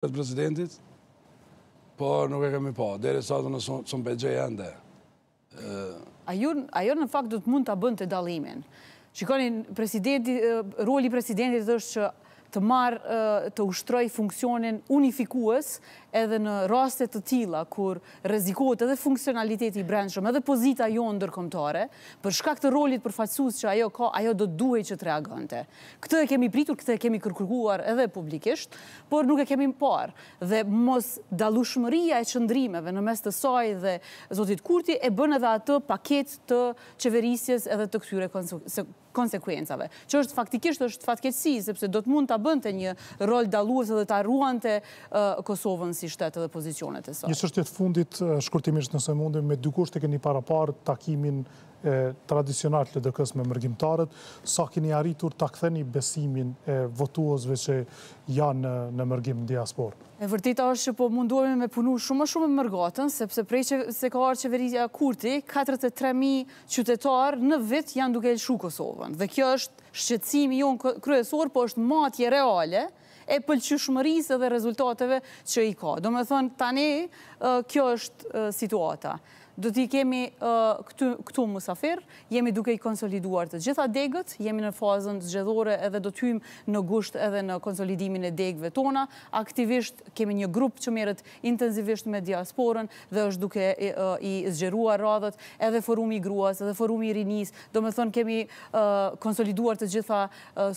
këtë presidentit, por nuk e kemi pa, dere sa të në sonë për gjej ende. A ju në fakt dhëtë të mund të bënd të dalimin? Shikonin, roli presidentit është që të marë të ushtroj funksionin unifikues edhe në rastet të tila kur rezikot edhe funksionaliteti i brendshëm edhe pozita jo ndërkomtare për shkak të rolit për që ajo ka, ajo do duhej që të reagante. Këtë e kemi pritur, këtë e kemi kërkurguar edhe publikisht, por nuk e kemi më parë dhe mos dalushmëria e qëndrimeve në mes të saj dhe zotit Kurti e bën edhe atë paket të qeverisjes edhe të këtyre konsekuencëve konsekuencave, që është faktikisht është fatkeqësi, sepse do të mund të bënte një rol daluës edhe të arruante uh, Kosovën si shtetë dhe pozicionet e sot. Një sështjet fundit, uh, shkurtimisht nëse mundim, me dy kusht e keni para parë takimin tradicional të lëdërkës me mërgjimtarët, sa kini arritur të aktheni besimin e votuazve që janë në mërgjim në diasporë? E vërtita është që po munduemi me punu shumë shumë më mërgatën, sepse prej që se ka arë qeveritja Kurti, 43.000 qytetarë në vit janë duke lëshu Kosovën. Dhe kjo është shqecimi jonë kryesor, po është matje reale, e pëlqyshmërisë dhe rezultateve që i ka. Do me thonë, tani, kjo është situata do t'i kemi këtu mësafir, jemi duke i konsoliduar të gjitha degët, jemi në fazën të zgjedhore edhe do t'ym në gusht edhe në konsolidimin e degëve tona. Aktivisht kemi një grup që merët intenzivisht me diasporën dhe është duke i zgjeruar radhët edhe forum i gruas, edhe forum i rinis, do me thënë kemi konsoliduar të gjitha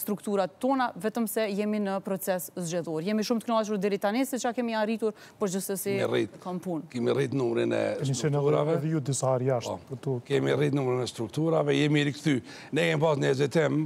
strukturat tona, vetëm se jemi në proces zgjedhor. Jemi shumë të knaqërë dhe rritanese që kemi arritur, për si kam punë. Kemi rrit numrin e strukturave edhe ju disa harë jashtë. Po, kemi rritë numërën e strukturave, jemi rikëthy. Ne kemi pas një zetem,